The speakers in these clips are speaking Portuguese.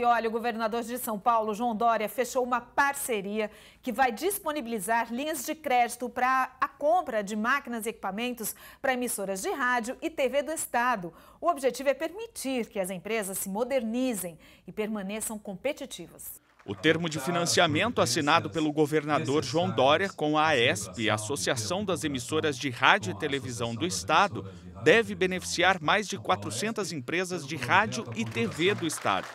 E olha, o governador de São Paulo, João Dória, fechou uma parceria que vai disponibilizar linhas de crédito para a compra de máquinas e equipamentos para emissoras de rádio e TV do Estado. O objetivo é permitir que as empresas se modernizem e permaneçam competitivas. O termo de financiamento assinado pelo governador João Dória com a AESP, Associação das Emissoras de Rádio e Televisão do Estado, deve beneficiar mais de 400 empresas de rádio e TV do estado.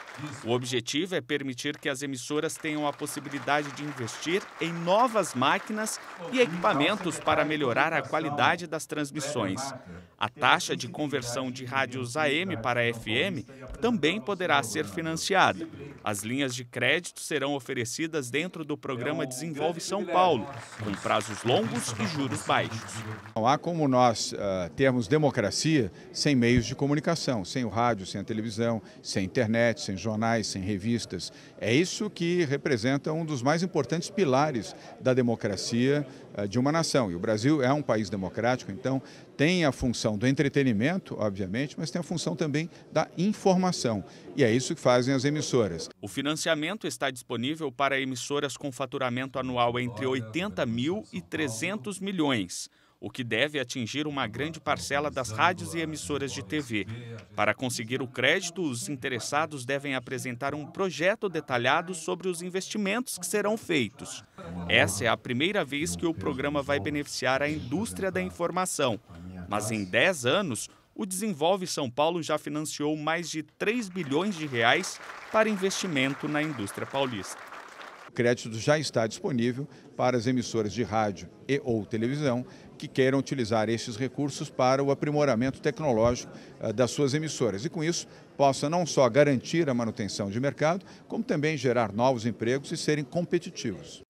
O objetivo é permitir que as emissoras tenham a possibilidade de investir em novas máquinas e equipamentos para melhorar a qualidade das transmissões. A taxa de conversão de rádios AM para FM também poderá ser financiada. As linhas de crédito serão oferecidas dentro do programa Desenvolve São Paulo, com prazos longos e juros baixos. Não há como nós uh, termos democracia democracia sem meios de comunicação, sem o rádio, sem a televisão, sem internet, sem jornais, sem revistas. É isso que representa um dos mais importantes pilares da democracia eh, de uma nação. E o Brasil é um país democrático, então tem a função do entretenimento, obviamente, mas tem a função também da informação. E é isso que fazem as emissoras. O financiamento está disponível para emissoras com faturamento anual entre 80 mil e 300 milhões o que deve atingir uma grande parcela das rádios e emissoras de TV. Para conseguir o crédito, os interessados devem apresentar um projeto detalhado sobre os investimentos que serão feitos. Essa é a primeira vez que o programa vai beneficiar a indústria da informação. Mas em 10 anos, o Desenvolve São Paulo já financiou mais de 3 bilhões de reais para investimento na indústria paulista crédito já está disponível para as emissoras de rádio e ou televisão que queiram utilizar estes recursos para o aprimoramento tecnológico eh, das suas emissoras. E com isso, possa não só garantir a manutenção de mercado, como também gerar novos empregos e serem competitivos.